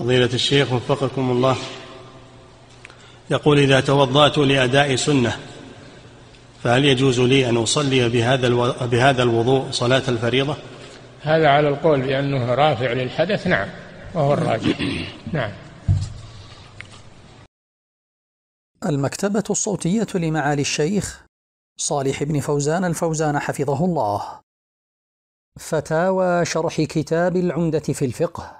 فضيلة الشيخ وفقكم الله يقول إذا توضأت لأداء سنة فهل يجوز لي أن أصلي بهذا بهذا الوضوء صلاة الفريضة؟ هذا على القول بأنه رافع للحدث نعم وهو الراجح نعم المكتبة الصوتية لمعالي الشيخ صالح بن فوزان الفوزان حفظه الله فتاوى شرح كتاب العمدة في الفقه